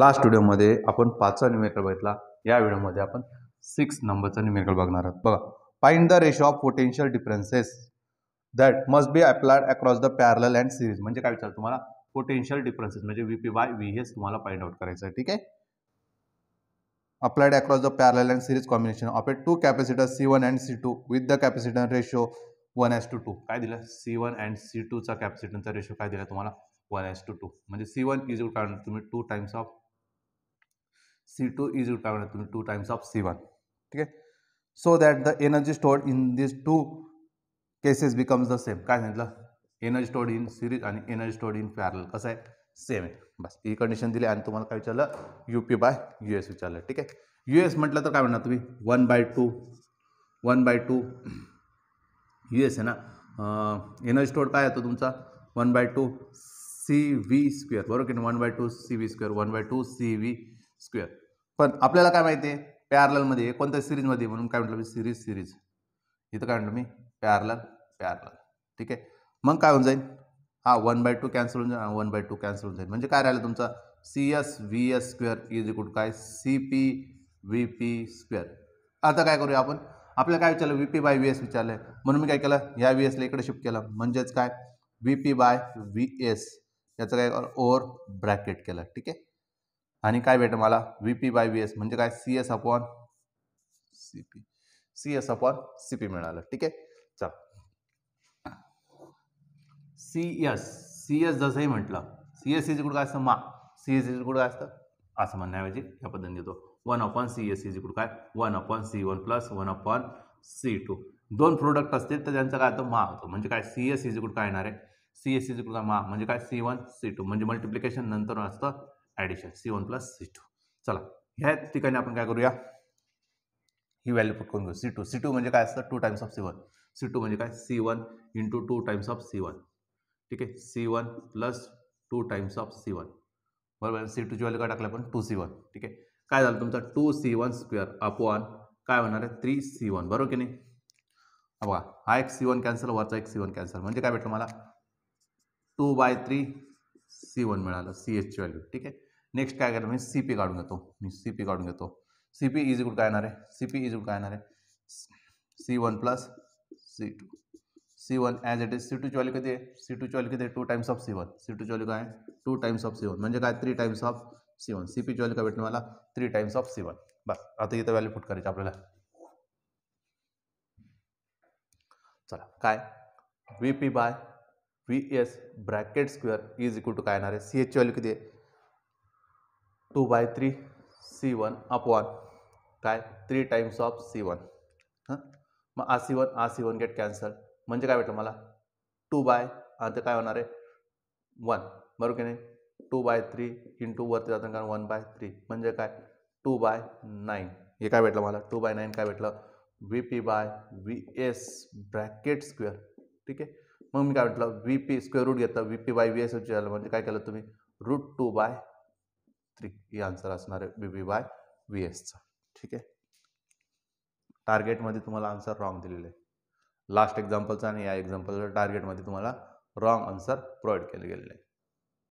last व्हिडिओमध्ये आपण पाचचा numerical बघितला या व्हिडिओमध्ये आपण सिक्स नंबरचा न्यूमेरिकल बघणार आहोत बघा find the ratio of potential differences that must be applied across the parallel and series म्हणजे काय विचार तुम्हाला पोटेन्शियल डिफरन्सेस म्हणजे V P by V S तुम्हाला फाइंड आउट करायचं आहे ठीक आहे applied across the parallel and series combination of a two capacitor C one and C two with the capacitor ratio one is to two काय दिलं C one and C टूचा कॅपॅसिटनचा ratio काय दिला तुम्हाला वन एस टू टू म्हणजे C one is तुम्ही two times of C two is two म्हणणार तुम्ही two times of C one ठीक आहे so that the energy stored in this two cases becomes the same काय सांगितलं energy stored in series आणि energy stored in parallel कसं आहे same आहे बस ही e कंडिशन दिली आणि तुम्हाला काय विचारलं U P by U S विचारलं ठीक आहे यू एस म्हटलं तर काय म्हणणार तुम्ही one by two one by two U S आहे ना एनर्जी स्टोअर काय येतो तुमचा one by two C V square बरोबर की one by two C V square one by two C V square पण आपल्याला काय माहिती आहे पॅरलमध्ये कोणत्या सिरीजमध्ये म्हणून काय म्हटलं मी सिरीज सिरीज इथं काय म्हणलं मी पॅरल पॅरल ठीक आहे मग काय होऊन जाईल हा वन बाय टू कॅन्सल होऊन जाईल वन बाय टू कॅन्सल होऊन जाईल म्हणजे काय राहिलं तुमचा C S V S square is equal काय C P V P square आता काय करूया आपण आपल्याला काय विचारलं V P by V S विचारलं आहे म्हणून मी काय केलं या व्ही एसला इकडे शिफ्ट केलं म्हणजेच काय V P by V S याचं काय ओवर ब्रॅकेट केलं ठीक आहे आणि काय भेटेल मला V P by V S म्हणजे काय C S upon C P C S upon C P मिळालं ठीक आहे चल सी एस सी एस जसंही म्हटलं सी एस इज कुठं काय असतं मा सी एस इज कुठं काय असतं असं म्हणण्याऐवजी या पद्धतीने देतो one upon C S is कुठं काय one upon C one plus one upon C two दोन प्रोडक्ट असतील तर त्यांचा काय होतं मा होतो म्हणजे काय सी एस इज कुठं काय येणार आहे सी एस इज कुठं मा म्हणजे काय सी वन सी टू म्हणजे मल्टिप्लिकेशन नंतर असतं addition C one plus C two चला ह्या ठिकाणी आपण काय करूया ही व्हॅल्यू पटकून घेऊ सी टू सी टू म्हणजे काय असतं two times of C one C two म्हणजे काय C one into two times of C one ठीक आहे C one plus two times of C one बरोबर सी टूची व्हॅल्यू काय टाकलं आपण टू सी वन ठीक आहे काय झालं तुमचं two C one square one काय होणार आहे थ्री सी वन बरोबर की नाही बघा हा एक सी वन कॅन्सल वरचा एक सी वन कॅन्सल म्हणजे काय भेटलं मला two by three C one मिळालं सी एचची व्हॅल्यू ठीक आहे नेक्स्ट काय करणार मी सी पी काढून घेतो मैं सी पी काढून घेतो सी पी इज इकूड का है सी पी इज इकूड का है C one plus C two C one as it is C two value किती आहे सी टू व्हॅल्यू किती आहे two times of C one C two टूची का है two times of C one म्हणजे काय three times of C one C P value का भेटने वाला three times of C one बस आता इतना वैल्यू फुट कराए अपने चला काय V P by V S bracket square is equal to का सी एच व्हॅल्यू किती आहे two by three C one upon काय three times of C one हां मग आ सी वन आ सी वन गेट कॅन्सल म्हणजे काय भेटलं मला टू बाय आता काय होणार आहे वन बरोबर की नाही टू बाय थ्री इंटू वरती जातो कारण वन बाय थ्री म्हणजे काय टू बाय नाईन हे काय भेटलं मला टू बाय नाईन काय भेटलं V P by V S bracket square ठीक आहे मग मी काय म्हटलं व्ही पी स्क्वेअर रूट घेतलं V P by V S झालं म्हणजे काय केलं तुम्ही रूट टू बाय थ्री ही आन्सर असणार आहे बी बी बाय व्ही एसचा ठीक आहे टार्गेटमध्ये तुम्हाला आन्सर रॉंग दिलेलं लास्ट एक्झाम्पलचा आणि या एक्झाम्पलचा टार्गेटमध्ये तुम्हाला रॉंग आन्सर प्रोव्हाइड केले गेलेलं आहे